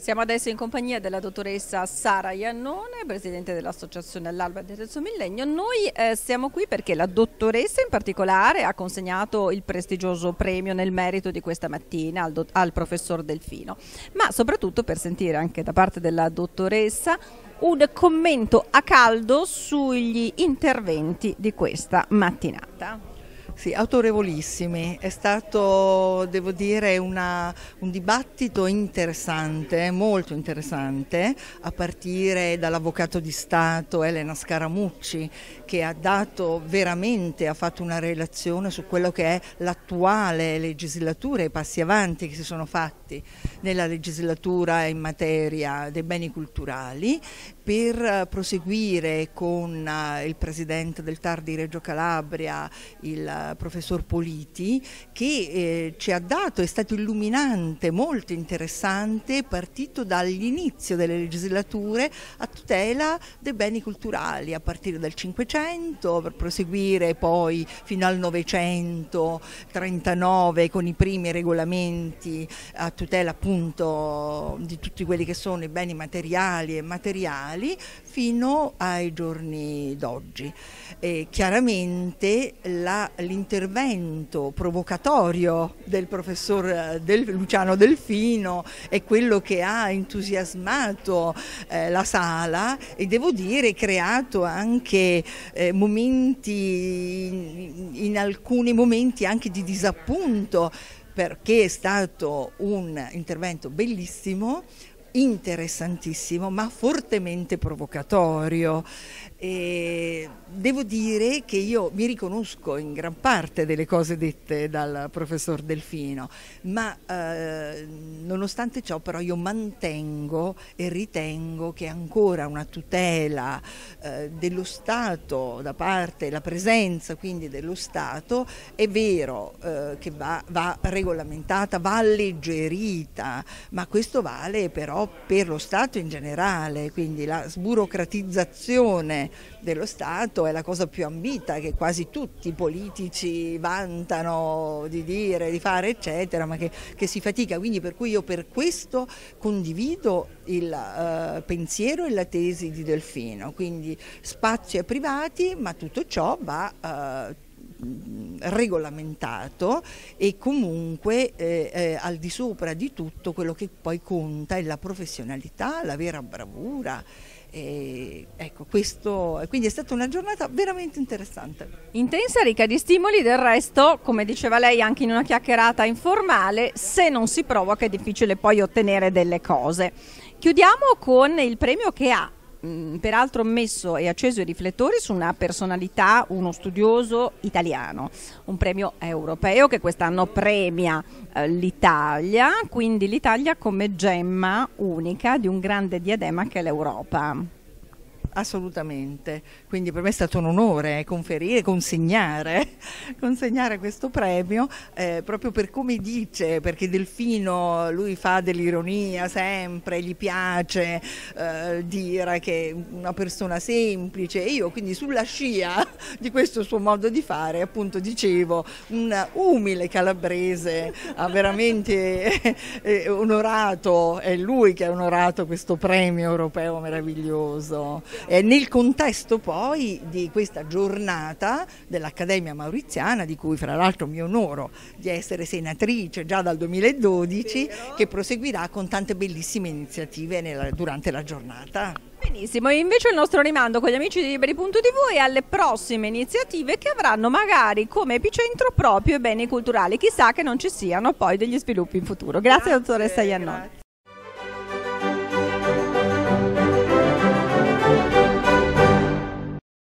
Siamo adesso in compagnia della dottoressa Sara Iannone, presidente dell'Associazione all'Alba del Terzo Millennio. Noi eh, siamo qui perché la dottoressa in particolare ha consegnato il prestigioso premio nel merito di questa mattina al, al professor Delfino, ma soprattutto per sentire anche da parte della dottoressa un commento a caldo sugli interventi di questa mattinata. Sì, autorevolissimi. È stato, devo dire, una, un dibattito interessante, molto interessante, a partire dall'avvocato di Stato Elena Scaramucci, che ha dato veramente, ha fatto una relazione su quello che è l'attuale legislatura e i passi avanti che si sono fatti nella legislatura in materia dei beni culturali, per proseguire con eh, il presidente del Tardi Reggio Calabria, il professor Politi che eh, ci ha dato, è stato illuminante, molto interessante, partito dall'inizio delle legislature a tutela dei beni culturali, a partire dal 500 per proseguire poi fino al 939 con i primi regolamenti a tutela appunto di tutti quelli che sono i beni materiali e materiali fino ai giorni d'oggi. chiaramente la, l'intervento provocatorio del professor eh, del, Luciano Delfino è quello che ha entusiasmato eh, la sala e devo dire creato anche eh, momenti, in alcuni momenti anche di disappunto perché è stato un intervento bellissimo, interessantissimo ma fortemente provocatorio. E devo dire che io mi riconosco in gran parte delle cose dette dal professor Delfino, ma eh, nonostante ciò però io mantengo e ritengo che ancora una tutela eh, dello Stato da parte, la presenza quindi dello Stato è vero eh, che va, va regolamentata, va alleggerita, ma questo vale però o per lo Stato in generale, quindi la sburocratizzazione dello Stato è la cosa più ambita che quasi tutti i politici vantano di dire, di fare eccetera, ma che, che si fatica, quindi per cui io per questo condivido il eh, pensiero e la tesi di Delfino, quindi spazi ai privati ma tutto ciò va... Eh, regolamentato e comunque eh, eh, al di sopra di tutto quello che poi conta è la professionalità, la vera bravura. E, ecco, questo, quindi è stata una giornata veramente interessante. Intensa, ricca di stimoli, del resto, come diceva lei anche in una chiacchierata informale, se non si provoca è difficile poi ottenere delle cose. Chiudiamo con il premio che ha Mm, peraltro messo e acceso i riflettori su una personalità, uno studioso italiano, un premio europeo che quest'anno premia eh, l'Italia, quindi l'Italia come gemma unica di un grande diadema che è l'Europa. Assolutamente, quindi per me è stato un onore eh, conferire, consegnare, consegnare questo premio eh, proprio per come dice, perché Delfino lui fa dell'ironia sempre, gli piace eh, dire che è una persona semplice e io quindi sulla scia di questo suo modo di fare appunto dicevo un umile calabrese ha veramente eh, onorato, è lui che ha onorato questo premio europeo meraviglioso eh, nel contesto poi di questa giornata dell'Accademia Mauriziana, di cui fra l'altro mi onoro di essere senatrice già dal 2012, Vero. che proseguirà con tante bellissime iniziative nella, durante la giornata. Benissimo, invece il nostro rimando con gli amici di Liberi.tv è alle prossime iniziative che avranno magari come epicentro proprio i beni culturali, chissà che non ci siano poi degli sviluppi in futuro. Grazie, grazie dottoressa Iannone.